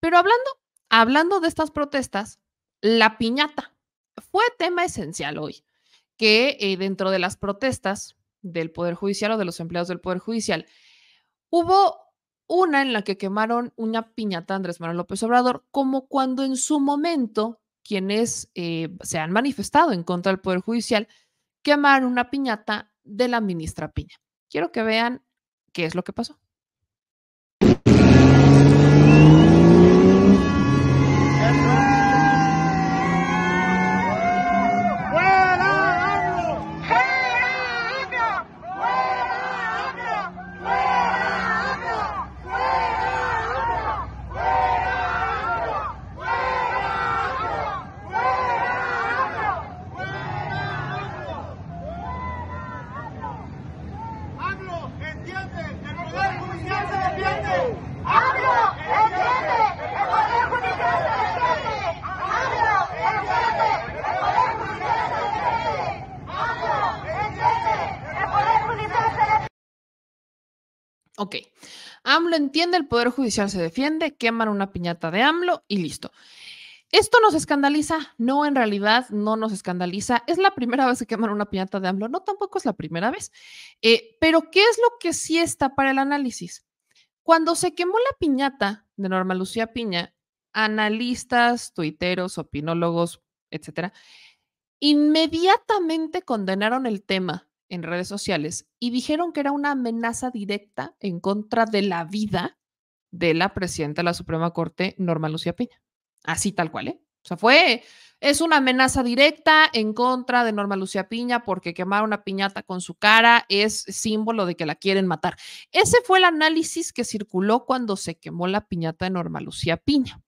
Pero hablando, hablando de estas protestas, la piñata fue tema esencial hoy, que eh, dentro de las protestas del Poder Judicial o de los empleados del Poder Judicial, hubo una en la que quemaron una piñata Andrés Manuel López Obrador, como cuando en su momento quienes eh, se han manifestado en contra del Poder Judicial quemaron una piñata de la ministra Piña. Quiero que vean qué es lo que pasó. AMLO entiende, el Poder Judicial se defiende, queman una piñata de AMLO y listo. ¿Esto nos escandaliza? No, en realidad no nos escandaliza. Es la primera vez que queman una piñata de AMLO. No, tampoco es la primera vez. Eh, pero, ¿qué es lo que sí está para el análisis? Cuando se quemó la piñata de Norma Lucía Piña, analistas, tuiteros, opinólogos, etcétera, inmediatamente condenaron el tema en redes sociales y dijeron que era una amenaza directa en contra de la vida de la presidenta de la Suprema Corte, Norma Lucía Piña. Así tal cual, ¿eh? O sea, fue, es una amenaza directa en contra de Norma Lucía Piña porque quemar una piñata con su cara es símbolo de que la quieren matar. Ese fue el análisis que circuló cuando se quemó la piñata de Norma Lucía Piña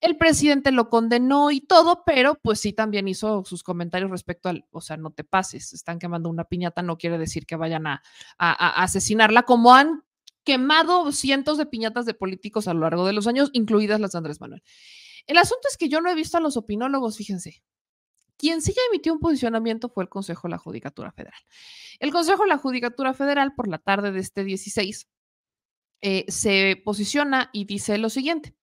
el presidente lo condenó y todo, pero pues sí también hizo sus comentarios respecto al, o sea, no te pases, están quemando una piñata, no quiere decir que vayan a, asesinarla, como han quemado cientos de piñatas de políticos a lo largo de los años, incluidas las de Andrés Manuel. El asunto es que yo no he visto a los opinólogos, fíjense. Quien sí ya emitió un posicionamiento fue el Consejo de la Judicatura Federal. El Consejo de la Judicatura Federal, por la tarde de este 16, eh, se posiciona y dice lo siguiente.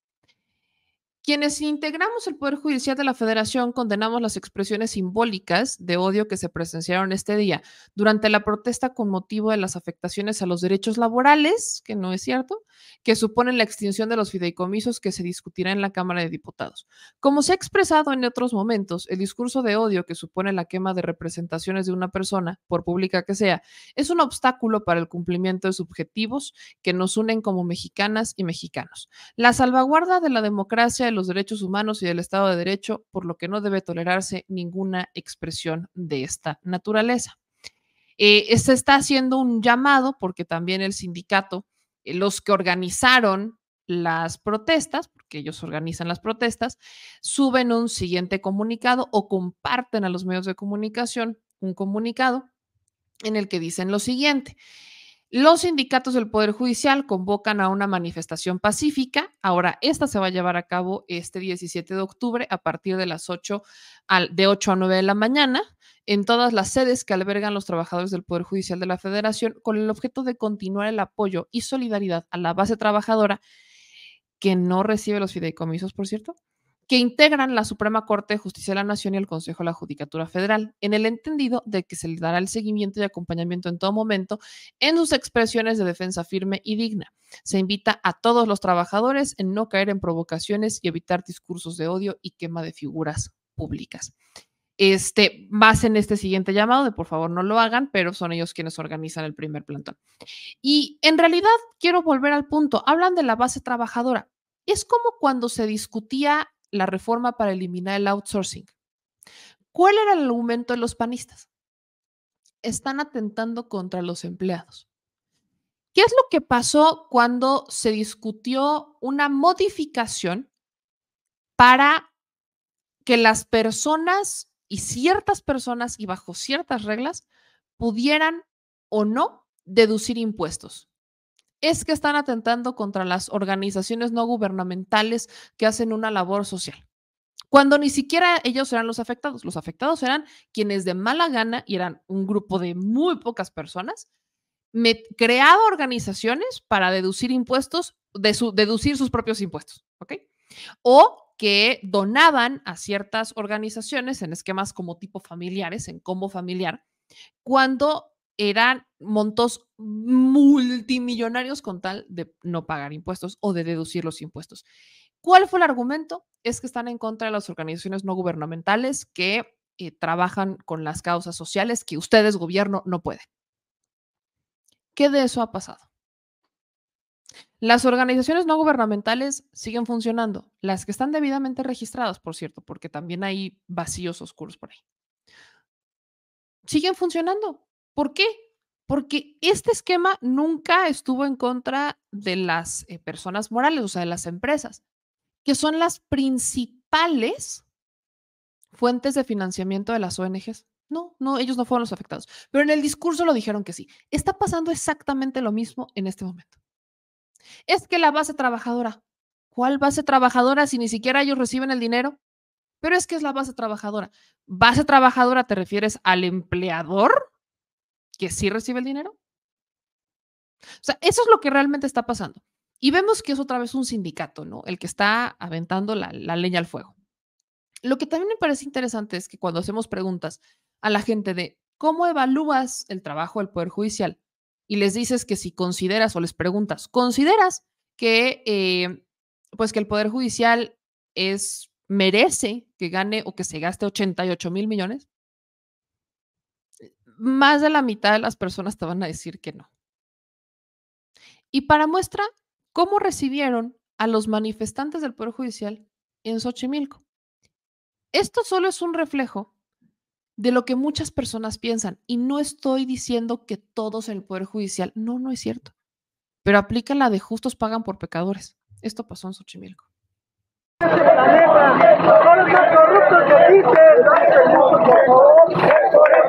Quienes integramos el Poder Judicial de la Federación condenamos las expresiones simbólicas de odio que se presenciaron este día durante la protesta con motivo de las afectaciones a los derechos laborales, que no es cierto, que suponen la extinción de los fideicomisos que se discutirá en la Cámara de Diputados. Como se ha expresado en otros momentos, el discurso de odio que supone la quema de representaciones de una persona, por pública que sea, es un obstáculo para el cumplimiento de subjetivos que nos unen como mexicanas y mexicanos. La salvaguarda de la democracia los derechos humanos y del Estado de Derecho, por lo que no debe tolerarse ninguna expresión de esta naturaleza. Eh, se está haciendo un llamado porque también el sindicato, eh, los que organizaron las protestas, porque ellos organizan las protestas, suben un siguiente comunicado o comparten a los medios de comunicación un comunicado en el que dicen lo siguiente. Los sindicatos del Poder Judicial convocan a una manifestación pacífica. Ahora, esta se va a llevar a cabo este 17 de octubre a partir de las 8 de 8 a 9 de la mañana en todas las sedes que albergan los trabajadores del Poder Judicial de la Federación con el objeto de continuar el apoyo y solidaridad a la base trabajadora que no recibe los fideicomisos, por cierto, que integran la Suprema Corte de Justicia de la Nación y el Consejo de la Judicatura Federal, en el entendido de que se le dará el seguimiento y acompañamiento en todo momento en sus expresiones de defensa firme y digna. Se invita a todos los trabajadores en no caer en provocaciones y evitar discursos de odio y quema de figuras públicas. Este, más en este siguiente llamado de por favor no lo hagan, pero son ellos quienes organizan el primer plantón. Y en realidad quiero volver al punto, hablan de la base trabajadora. Es como cuando se discutía la reforma para eliminar el outsourcing. ¿Cuál era el argumento de los panistas? Están atentando contra los empleados. ¿Qué es lo que pasó cuando se discutió una modificación para que las personas y ciertas personas y bajo ciertas reglas pudieran o no deducir impuestos? es que están atentando contra las organizaciones no gubernamentales que hacen una labor social. Cuando ni siquiera ellos eran los afectados, los afectados eran quienes de mala gana, y eran un grupo de muy pocas personas, me creaba organizaciones para deducir impuestos, de deducir sus propios impuestos, ¿ok? O que donaban a ciertas organizaciones en esquemas como tipo familiares, en combo familiar, cuando eran montos multimillonarios con tal de no pagar impuestos o de deducir los impuestos. ¿Cuál fue el argumento? Es que están en contra de las organizaciones no gubernamentales que eh, trabajan con las causas sociales que ustedes, gobierno, no pueden. ¿Qué de eso ha pasado? Las organizaciones no gubernamentales siguen funcionando, las que están debidamente registradas, por cierto, porque también hay vacíos oscuros por ahí. Siguen funcionando, ¿Por qué? Porque este esquema nunca estuvo en contra de las eh, personas morales, o sea, de las empresas, que son las principales fuentes de financiamiento de las ONGs. No, no, ellos no fueron los afectados, pero en el discurso lo dijeron que sí. Está pasando exactamente lo mismo en este momento. Es que la base trabajadora, ¿cuál base trabajadora si ni siquiera ellos reciben el dinero? Pero es que es la base trabajadora. ¿Base trabajadora te refieres al empleador? que sí recibe el dinero. O sea, eso es lo que realmente está pasando. Y vemos que es otra vez un sindicato, ¿no? El que está aventando la, leña al fuego. Lo que también me parece interesante es que cuando hacemos preguntas a la gente de cómo evalúas el trabajo del Poder Judicial y les dices que si consideras o les preguntas, consideras que, eh, pues que el Poder Judicial es merece que gane o que se gaste 88 mil millones, más de la mitad de las personas te van a decir que no. Y para muestra, ¿cómo recibieron a los manifestantes del Poder Judicial en Xochimilco? Esto solo es un reflejo de lo que muchas personas piensan. Y no estoy diciendo que todos en el Poder Judicial, no, no es cierto. Pero aplica la de justos pagan por pecadores. Esto pasó en Xochimilco.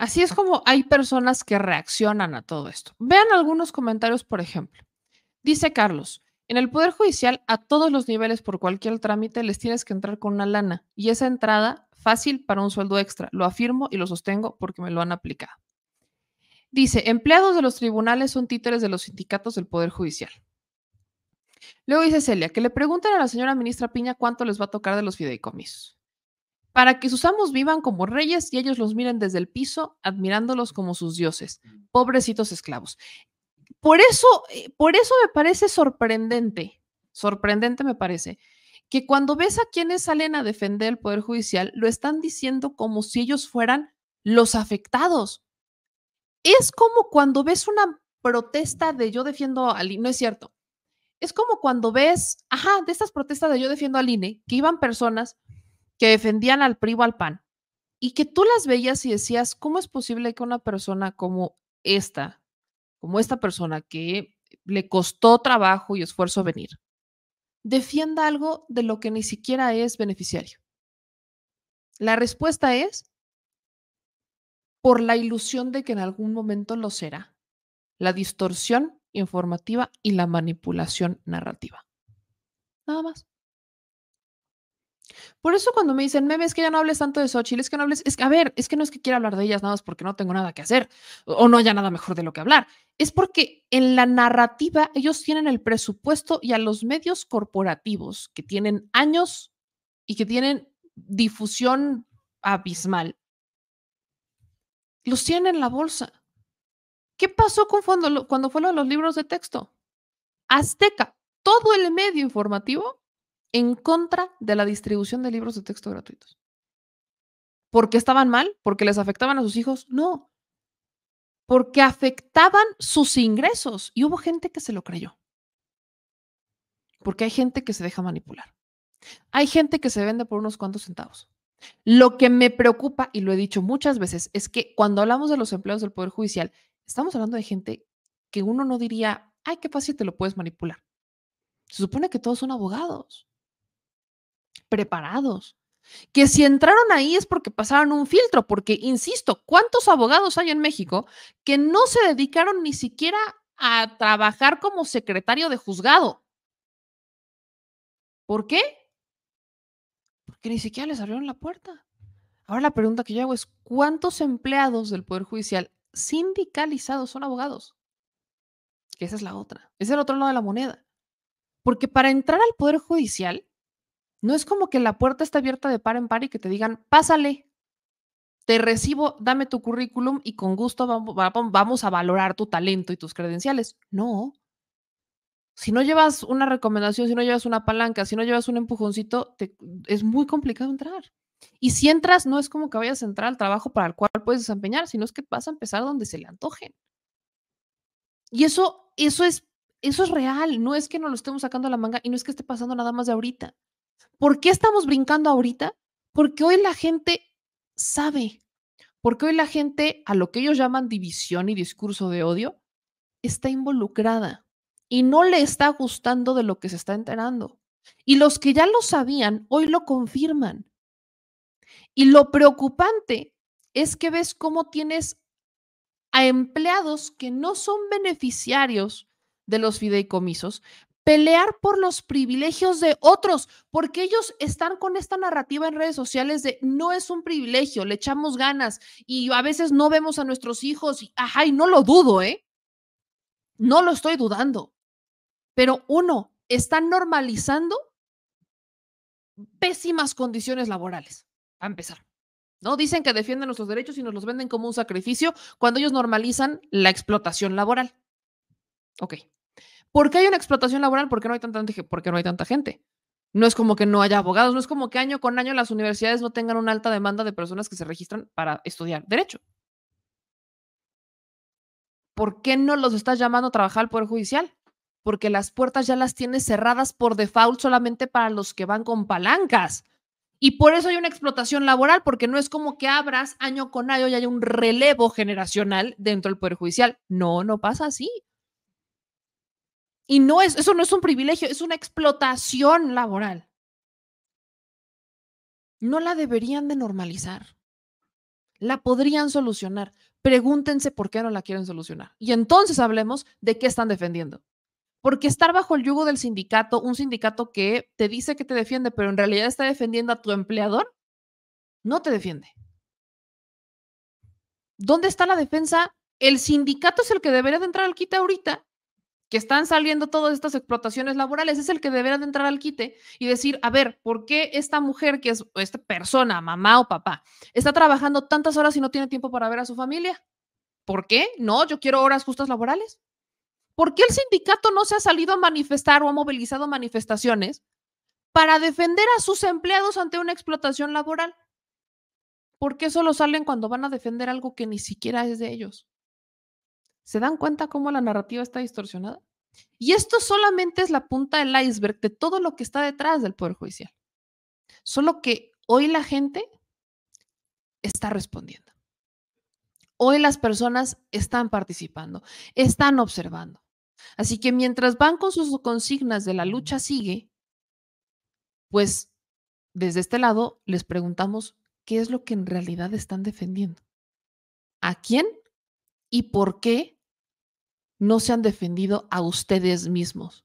Así es como hay personas que reaccionan a todo esto. Vean algunos comentarios, por ejemplo. Dice Carlos, en el Poder Judicial a todos los niveles por cualquier trámite les tienes que entrar con una lana y esa entrada fácil para un sueldo extra. Lo afirmo y lo sostengo porque me lo han aplicado. Dice, empleados de los tribunales son títeres de los sindicatos del Poder Judicial. Luego dice Celia, que le pregunten a la señora ministra Piña cuánto les va a tocar de los fideicomisos para que sus amos vivan como reyes y ellos los miren desde el piso, admirándolos como sus dioses, mm. pobrecitos esclavos. Por eso, eh, por eso me parece sorprendente, sorprendente me parece, que cuando ves a quienes salen a defender el Poder Judicial, lo están diciendo como si ellos fueran los afectados. Es como cuando ves una protesta de yo defiendo al INE, no es cierto. Es como cuando ves, ajá, de estas protestas de yo defiendo al INE, que iban personas que defendían al privo al PAN y que tú las veías y decías, ¿cómo es posible que una persona como esta, como esta persona que le costó trabajo y esfuerzo venir, defienda algo de lo que ni siquiera es beneficiario? La respuesta es por la ilusión de que en algún momento lo será, la distorsión informativa y la manipulación narrativa. Nada más. Por eso cuando me dicen, Meme, es que ya no hables tanto de Xochitl, es que no hables, es que, a ver, es que no es que quiera hablar de ellas nada más porque no tengo nada que hacer o no haya nada mejor de lo que hablar. Es porque en la narrativa ellos tienen el presupuesto y a los medios corporativos que tienen años y que tienen difusión abismal, los tienen en la bolsa. ¿Qué pasó con cuando, cuando fueron los libros de texto? Azteca, todo el medio informativo en contra de la distribución de libros de texto gratuitos. ¿Porque estaban mal? ¿Porque les afectaban a sus hijos? No. Porque afectaban sus ingresos y hubo gente que se lo creyó. Porque hay gente que se deja manipular. Hay gente que se vende por unos cuantos centavos. Lo que me preocupa, y lo he dicho muchas veces, es que cuando hablamos de los empleados del Poder Judicial, estamos hablando de gente que uno no diría, ay, qué fácil te lo puedes manipular. Se supone que todos son abogados preparados. Que si entraron ahí es porque pasaron un filtro, porque, insisto, ¿cuántos abogados hay en México que no se dedicaron ni siquiera a trabajar como secretario de juzgado? ¿Por qué? Porque ni siquiera les abrieron la puerta. Ahora la pregunta que yo hago es, ¿cuántos empleados del Poder Judicial sindicalizados son abogados? Que esa es la otra, es el otro lado de la moneda. Porque para entrar al Poder Judicial no es como que la puerta está abierta de par en par y que te digan, pásale, te recibo, dame tu currículum y con gusto vamos a valorar tu talento y tus credenciales. No. Si no llevas una recomendación, si no llevas una palanca, si no llevas un empujoncito, te, es muy complicado entrar. Y si entras, no es como que vayas a entrar al trabajo para el cual puedes desempeñar, sino es que vas a empezar donde se le antojen. Y eso, eso es, eso es real, no es que nos lo estemos sacando a la manga y no es que esté pasando nada más de ahorita. ¿Por qué estamos brincando ahorita? Porque hoy la gente sabe, porque hoy la gente a lo que ellos llaman división y discurso de odio está involucrada y no le está gustando de lo que se está enterando. Y los que ya lo sabían, hoy lo confirman. Y lo preocupante es que ves cómo tienes a empleados que no son beneficiarios de los fideicomisos, pelear por los privilegios de otros, porque ellos están con esta narrativa en redes sociales de no es un privilegio, le echamos ganas y a veces no vemos a nuestros hijos, y, ajá, y no lo dudo, ¿eh? No lo estoy dudando. Pero uno, están normalizando pésimas condiciones laborales, a empezar. ¿No? Dicen que defienden nuestros derechos y nos los venden como un sacrificio cuando ellos normalizan la explotación laboral. Ok, ¿Por qué hay una explotación laboral? ¿Por qué no hay tanta, gente? porque no hay tanta gente? No es como que no haya abogados, no es como que año con año las universidades no tengan una alta demanda de personas que se registran para estudiar derecho. ¿Por qué no los estás llamando a trabajar al Poder Judicial? Porque las puertas ya las tienes cerradas por default solamente para los que van con palancas. Y por eso hay una explotación laboral, porque no es como que abras año con año y haya un relevo generacional dentro del Poder Judicial. No, no pasa así. Y no es, eso no es un privilegio, es una explotación laboral. No la deberían de normalizar. La podrían solucionar. Pregúntense por qué no la quieren solucionar. Y entonces hablemos de qué están defendiendo. Porque estar bajo el yugo del sindicato, un sindicato que te dice que te defiende, pero en realidad está defendiendo a tu empleador, no te defiende. ¿Dónde está la defensa? El sindicato es el que debería de entrar al quita ahorita que están saliendo todas estas explotaciones laborales, es el que deberá de entrar al quite y decir, a ver, ¿por qué esta mujer que es esta persona, mamá o papá, está trabajando tantas horas y no tiene tiempo para ver a su familia? ¿Por qué? No, yo quiero horas justas laborales. ¿Por qué el sindicato no se ha salido a manifestar o ha movilizado manifestaciones para defender a sus empleados ante una explotación laboral? ¿Por qué solo salen cuando van a defender algo que ni siquiera es de ellos? ¿Se dan cuenta cómo la narrativa está distorsionada? Y esto solamente es la punta del iceberg de todo lo que está detrás del Poder Judicial. Solo que hoy la gente está respondiendo. Hoy las personas están participando, están observando. Así que mientras van con sus consignas de la lucha sigue, pues desde este lado les preguntamos qué es lo que en realidad están defendiendo. ¿A quién y por qué no se han defendido a ustedes mismos.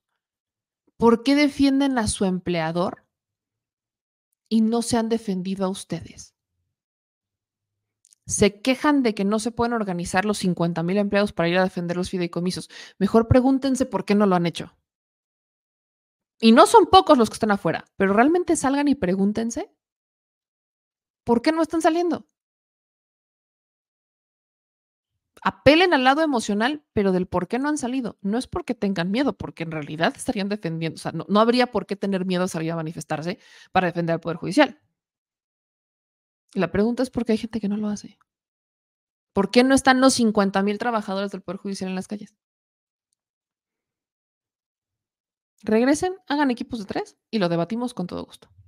¿Por qué defienden a su empleador y no se han defendido a ustedes? se quejan de que no se pueden organizar los 50 mil empleados para ir a defender los fideicomisos. Mejor pregúntense por qué no lo han hecho. Y no son pocos los que están afuera, pero realmente salgan y pregúntense por qué no están saliendo. apelen al lado emocional, pero del por qué no han salido. No es porque tengan miedo, porque en realidad estarían defendiendo, o sea, no, habría por qué tener miedo a salir a manifestarse para defender al Poder Judicial. La pregunta es por qué hay gente que no lo hace. ¿Por qué no están los 50 trabajadores del Poder Judicial en las calles? Regresen, hagan equipos de tres y lo debatimos con todo gusto.